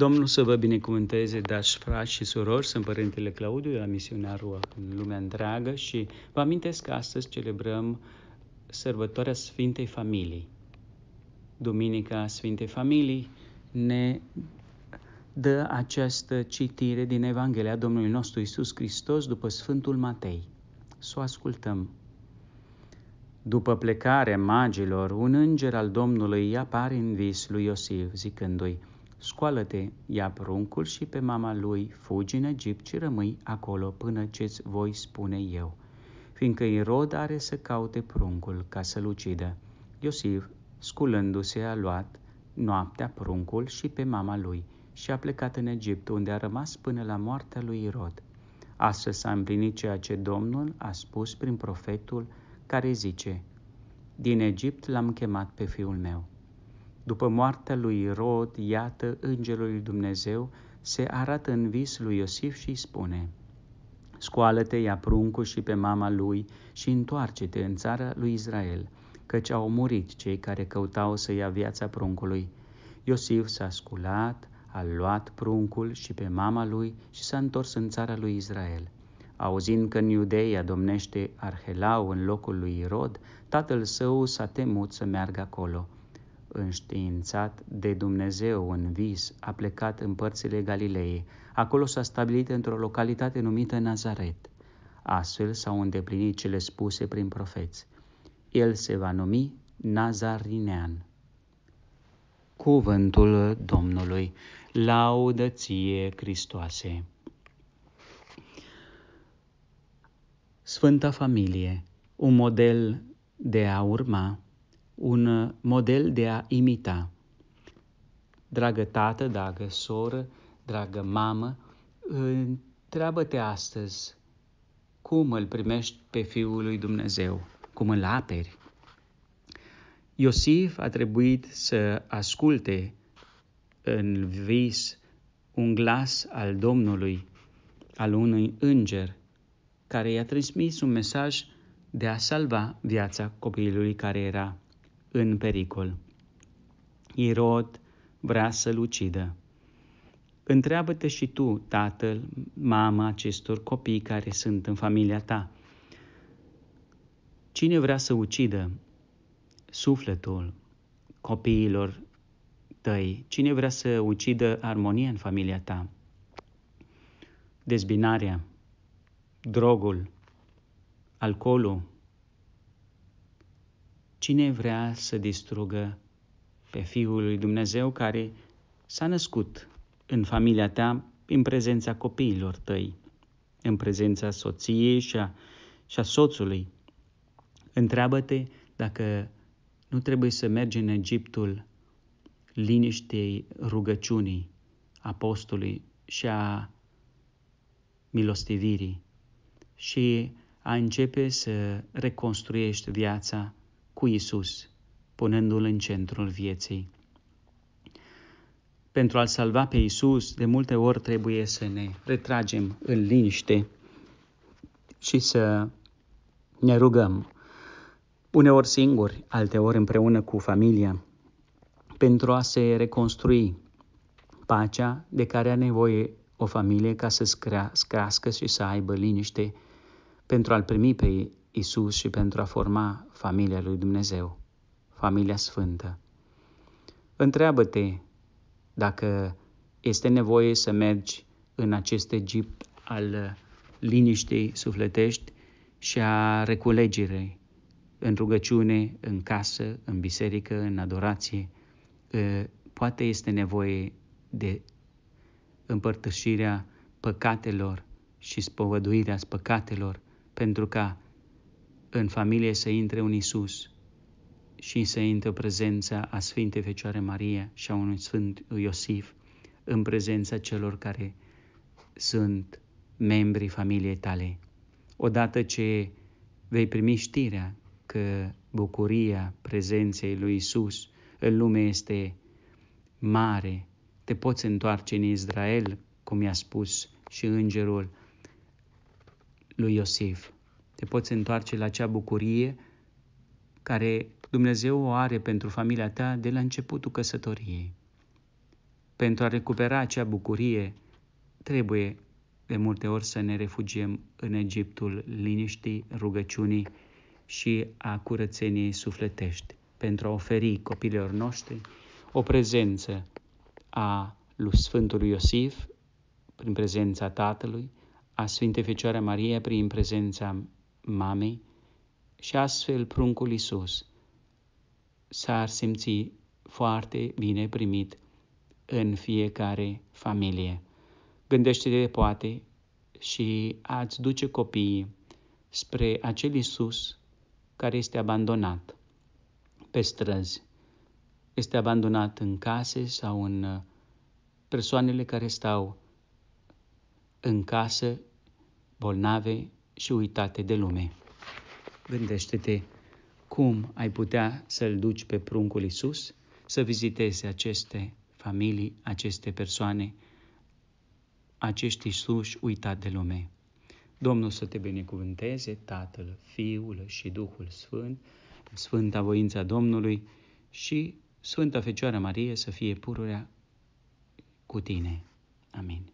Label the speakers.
Speaker 1: Domnul să vă binecuvânteze, dași frați și surori, sunt Părintele Claudiu, la misionarul în lumea întreagă și vă amintesc că astăzi celebrăm sărbătoarea Sfintei Familii. Duminica Sfintei Familii ne dă această citire din Evanghelia Domnului nostru Isus Hristos după Sfântul Matei. Să o ascultăm. După plecarea magilor, un înger al Domnului îi apare în vis lui Iosif, zicându-i – Scoală-te, ia pruncul și pe mama lui, fugi în Egipt și rămâi acolo până ce-ți voi spune eu, fiindcă Irod are să caute pruncul ca să-l ucidă. Iosif, sculându-se, a luat noaptea pruncul și pe mama lui și a plecat în Egipt, unde a rămas până la moartea lui Irod. Astfel s-a împlinit ceea ce Domnul a spus prin profetul care zice, Din Egipt l-am chemat pe fiul meu. După moartea lui Rod, iată, îngerul lui Dumnezeu se arată în vis lui Iosif și îi spune, Scoală-te, ia pruncul și pe mama lui și întoarce-te în țara lui Israel, căci au murit cei care căutau să ia viața pruncului. Iosif s-a sculat, a luat pruncul și pe mama lui și s-a întors în țara lui Israel. Auzind că în Iudeia domnește Arhelau în locul lui Irod, tatăl său s-a temut să meargă acolo – înștiințat de Dumnezeu în vis, a plecat în părțile Galilei. Acolo s-a stabilit într-o localitate numită Nazaret. Astfel s-au îndeplinit cele spuse prin profeți. El se va numi Nazarinean. Cuvântul Domnului. Laudă ție, Hristoase! Sfânta Familie, un model de a urma un uh, model de a imita. Dragă tată, dragă soră, dragă mamă, întreabă-te astăzi cum îl primești pe Fiul lui Dumnezeu, cum îl aperi. Iosif a trebuit să asculte în vis un glas al Domnului, al unui înger, care i-a transmis un mesaj de a salva viața copilului care era în pericol. Irod vrea să-l ucidă. Întreabă-te și tu, tatăl, mama acestor copii care sunt în familia ta. Cine vrea să ucidă sufletul copiilor tăi? Cine vrea să ucidă armonia în familia ta? Dezbinarea, drogul, alcoolul, Cine vrea să distrugă pe Fiul lui Dumnezeu care s-a născut în familia ta, în prezența copiilor tăi, în prezența soției și a, și a soțului? Întreabă-te dacă nu trebuie să mergi în Egiptul liniștei rugăciunii apostolului și a milostivirii și a începe să reconstruiești viața cu Isus, punându-l în centrul vieții. Pentru a-L salva pe Isus, de multe ori trebuie să ne retragem în liniște și să ne rugăm, uneori singuri, alteori împreună cu familia, pentru a se reconstrui pacea de care are nevoie o familie ca să crească și să aibă liniște pentru a-L primi pe Isus și pentru a forma familia lui Dumnezeu, familia sfântă. Întreabă-te dacă este nevoie să mergi în acest Egipt al liniștei sufletești și a reculegerei în rugăciune, în casă, în biserică, în adorație. Poate este nevoie de împărtășirea păcatelor și spovăduirea păcatelor pentru ca în familie să intre un Isus și să intre prezența a Sfintei Fecioare Maria și a unui Sfânt Iosif, în prezența celor care sunt membrii familiei tale. Odată ce vei primi știrea că bucuria prezenței lui Isus în lume este mare, te poți întoarce în Israel, cum i-a spus și îngerul lui Iosif te poți întoarce la acea bucurie care Dumnezeu o are pentru familia ta de la începutul căsătoriei. Pentru a recupera acea bucurie, trebuie de multe ori să ne refugiem în Egiptul liniștii, rugăciunii și a curățeniei sufletești, pentru a oferi copiilor noștri o prezență a lui sfântul Iosif, prin prezența Tatălui, a Sfintei Fecioare Maria, prin prezența mamei și astfel pruncul Iisus s-ar simți foarte bine primit în fiecare familie. Gândește-te poate și ați duce copiii spre acel Iisus care este abandonat pe străzi, este abandonat în case sau în uh, persoanele care stau în casă, bolnave, și uitate de lume. Gândește-te cum ai putea să-l duci pe pruncul Isus să viziteze aceste familii, aceste persoane, acești Iisuși uitat de lume. Domnul să te binecuvânteze, Tatăl, Fiul și Duhul Sfânt, Sfânta voința Domnului și Sfânta Fecioară Marie să fie pururea cu tine. Amin.